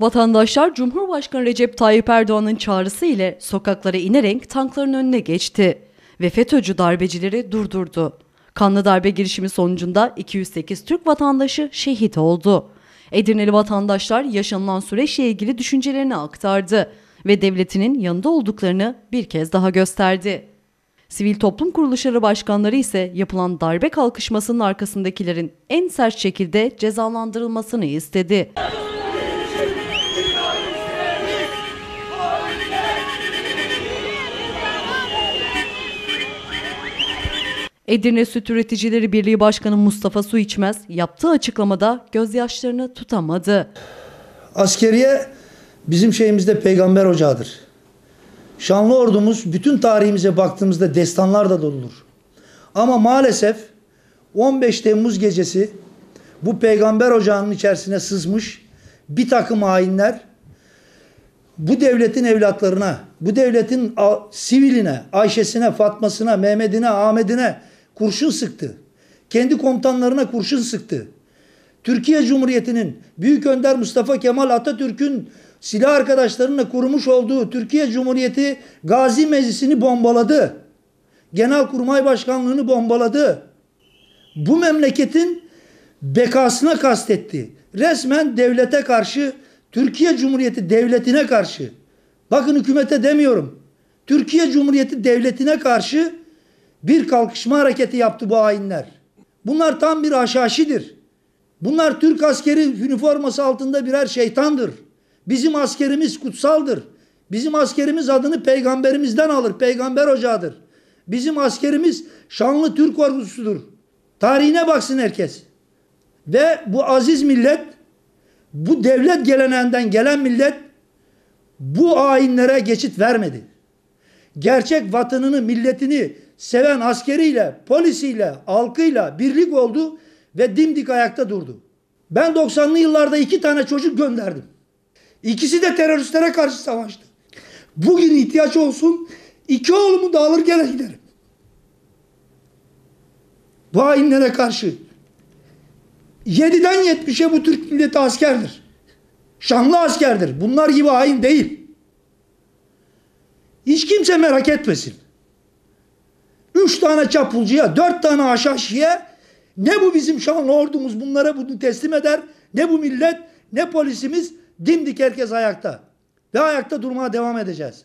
Vatandaşlar Cumhurbaşkanı Recep Tayyip Erdoğan'ın çağrısı ile sokaklara inerek tankların önüne geçti ve FETÖ'cü darbecileri durdurdu. Kanlı darbe girişimi sonucunda 208 Türk vatandaşı şehit oldu. Edirneli vatandaşlar yaşanılan süreçle ilgili düşüncelerini aktardı ve devletinin yanında olduklarını bir kez daha gösterdi. Sivil toplum kuruluşları başkanları ise yapılan darbe kalkışmasının arkasındakilerin en sert şekilde cezalandırılmasını istedi. Edirne Süt Üreticileri Birliği Başkanı Mustafa Su İçmez yaptığı açıklamada gözyaşlarını tutamadı. Askeriye bizim şeyimizde peygamber ocağıdır. Şanlı ordumuz bütün tarihimize baktığımızda destanlar da doludur. Ama maalesef 15 Temmuz gecesi bu peygamber ocağının içerisine sızmış bir takım hainler bu devletin evlatlarına, bu devletin siviline, Ayşe'sine, Fatma'sına, Mehmet'ine, Ahmet'ine kurşun sıktı. Kendi komutanlarına kurşun sıktı. Türkiye Cumhuriyeti'nin Büyük Önder Mustafa Kemal Atatürk'ün silah arkadaşlarına kurmuş olduğu Türkiye Cumhuriyeti Gazi Meclisi'ni bombaladı. Genelkurmay Başkanlığı'nı bombaladı. Bu memleketin bekasına kastetti. Resmen devlete karşı, Türkiye Cumhuriyeti devletine karşı. Bakın hükümete demiyorum. Türkiye Cumhuriyeti devletine karşı bir kalkışma hareketi yaptı bu hainler. Bunlar tam bir haşhaşidir. Bunlar Türk askeri üniforması altında birer şeytandır. Bizim askerimiz kutsaldır. Bizim askerimiz adını peygamberimizden alır. Peygamber Ocağıdır. Bizim askerimiz şanlı Türk ordusudur. Tarihine baksın herkes. Ve bu aziz millet, bu devlet geleneğinden gelen millet bu hainlere geçit vermedi gerçek vatanını, milletini seven askeriyle, polisiyle, halkıyla birlik oldu ve dimdik ayakta durdu. Ben 90'lı yıllarda iki tane çocuk gönderdim. İkisi de teröristlere karşı savaştı. Bugün ihtiyaç olsun iki oğlumu da alır gene giderim. Bu hainlere karşı 7'den 70'e bu Türk milleti askerdir. Şanlı askerdir. Bunlar gibi hain değil. Hiç kimse merak etmesin. Üç tane çapulcuya, dört tane aşaşiye ne bu bizim şanlı ordumuz bunlara bunu teslim eder, ne bu millet, ne polisimiz dimdik herkes ayakta. Ve ayakta durmaya devam edeceğiz.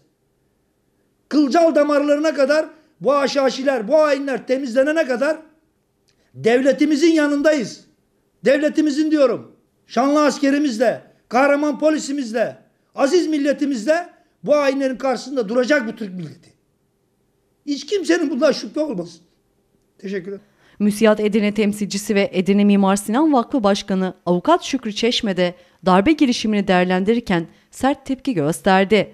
Kılcal damarlarına kadar bu aşaşiler, bu hainler temizlenene kadar devletimizin yanındayız. Devletimizin diyorum. Şanlı askerimizle, kahraman polisimizle, aziz milletimizle bu hainlerin karşısında duracak bu Türk milleti. Hiç kimsenin bundan şüphe olmasın. Teşekkürler. ederim. Müsiyat Edirne temsilcisi ve Edirne Mimar Sinan Vakfı Başkanı Avukat Şükrü Çeşme'de darbe girişimini değerlendirirken sert tepki gösterdi.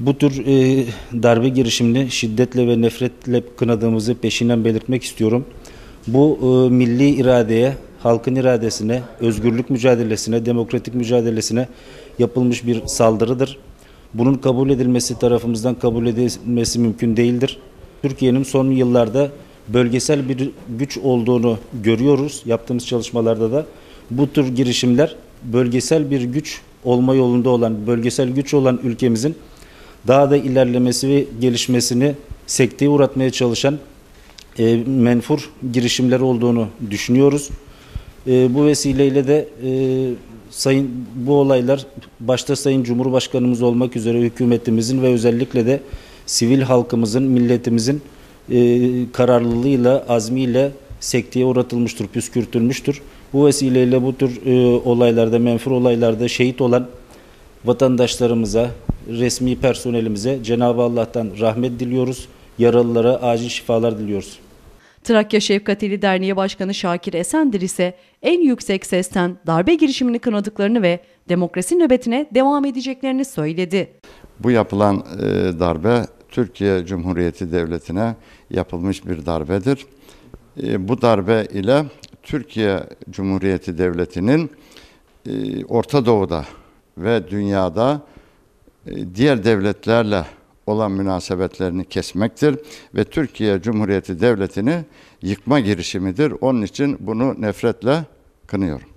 Bu tür e, darbe girişimini şiddetle ve nefretle kınadığımızı peşinden belirtmek istiyorum. Bu e, milli iradeye, halkın iradesine, özgürlük mücadelesine, demokratik mücadelesine yapılmış bir saldırıdır. Bunun kabul edilmesi tarafımızdan kabul edilmesi mümkün değildir. Türkiye'nin son yıllarda bölgesel bir güç olduğunu görüyoruz. Yaptığımız çalışmalarda da bu tür girişimler bölgesel bir güç olma yolunda olan, bölgesel güç olan ülkemizin daha da ilerlemesi ve gelişmesini sekteye uğratmaya çalışan e, menfur girişimler olduğunu düşünüyoruz. E, bu vesileyle de e, sayın bu olaylar başta sayın Cumhurbaşkanımız olmak üzere hükümetimizin ve özellikle de sivil halkımızın, milletimizin e, kararlılığıyla, azmiyle sekteye uğratılmıştır, püskürtülmüştür. Bu vesileyle bu tür e, olaylarda, menfur olaylarda şehit olan vatandaşlarımıza, resmi personelimize Cenab-ı Allah'tan rahmet diliyoruz. Yaralılara acil şifalar diliyoruz. Trakya Şefkateli Derneği Başkanı Şakir Esendir ise en yüksek sesten darbe girişimini kınadıklarını ve demokrasi nöbetine devam edeceklerini söyledi. Bu yapılan e, darbe Türkiye Cumhuriyeti Devleti'ne yapılmış bir darbedir. E, bu darbe ile Türkiye Cumhuriyeti Devleti'nin e, Orta Doğu'da ve dünyada diğer devletlerle olan münasebetlerini kesmektir ve Türkiye Cumhuriyeti Devleti'ni yıkma girişimidir. Onun için bunu nefretle kınıyorum.